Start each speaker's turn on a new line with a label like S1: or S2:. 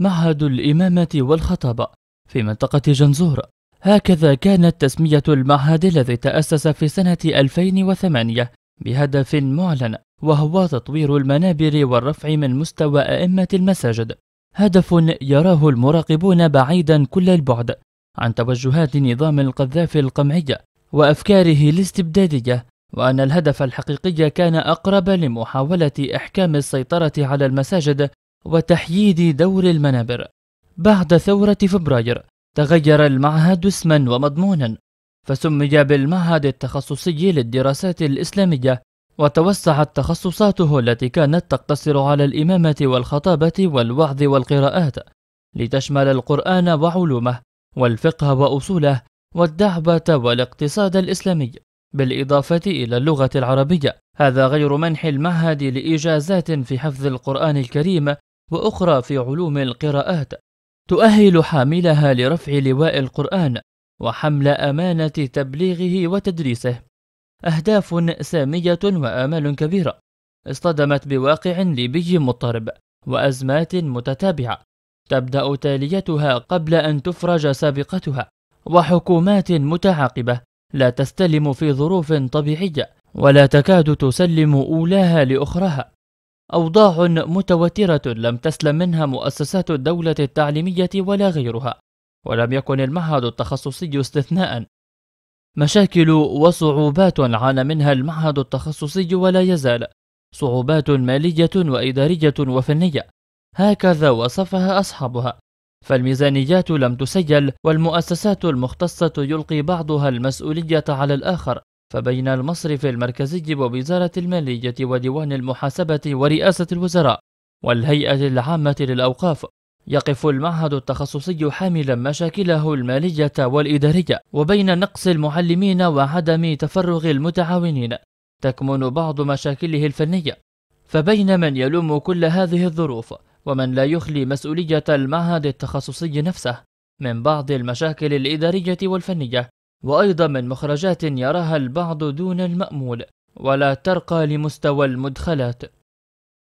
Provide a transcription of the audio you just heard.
S1: معهد الإمامة والخطابة في منطقة جنزور هكذا كانت تسمية المعهد الذي تأسس في سنة 2008 بهدف معلن وهو تطوير المنابر والرفع من مستوى أئمة المساجد هدف يراه المراقبون بعيدا كل البعد عن توجهات نظام القذافي القمعية وأفكاره الاستبدادية وأن الهدف الحقيقي كان أقرب لمحاولة إحكام السيطرة على المساجد وتحييد دور المنابر بعد ثورة فبراير تغير المعهد اسما ومضمونا فسمي بالمعهد التخصصي للدراسات الإسلامية وتوسعت تخصصاته التي كانت تقتصر على الإمامة والخطابة والوعظ والقراءات لتشمل القرآن وعلومه والفقه وأصوله والدعوة والاقتصاد الإسلامي بالإضافة إلى اللغة العربية هذا غير منح المعهد لإجازات في حفظ القرآن الكريم وأخرى في علوم القراءات تؤهل حاملها لرفع لواء القرآن وحمل أمانة تبليغه وتدريسه أهداف سامية وآمال كبيرة اصطدمت بواقع ليبي مضطرب وأزمات متتابعة تبدأ تاليتها قبل أن تفرج سابقتها وحكومات متعاقبة لا تستلم في ظروف طبيعية ولا تكاد تسلم أولاها لأخراها أوضاع متوترة لم تسلم منها مؤسسات الدولة التعليمية ولا غيرها ولم يكن المعهد التخصصي استثناء مشاكل وصعوبات عانى منها المعهد التخصصي ولا يزال صعوبات مالية وإدارية وفنية هكذا وصفها أصحابها فالميزانيات لم تسجل والمؤسسات المختصة يلقي بعضها المسؤولية على الآخر فبين المصرف المركزي ووزارة المالية وديوان المحاسبة ورئاسة الوزراء والهيئة العامة للأوقاف يقف المعهد التخصصي حاملا مشاكله المالية والإدارية وبين نقص المعلمين وعدم تفرغ المتعاونين تكمن بعض مشاكله الفنية فبين من يلوم كل هذه الظروف ومن لا يخلي مسؤولية المعهد التخصصي نفسه من بعض المشاكل الإدارية والفنية وأيضا من مخرجات يراها البعض دون المأمول ولا ترقى لمستوى المدخلات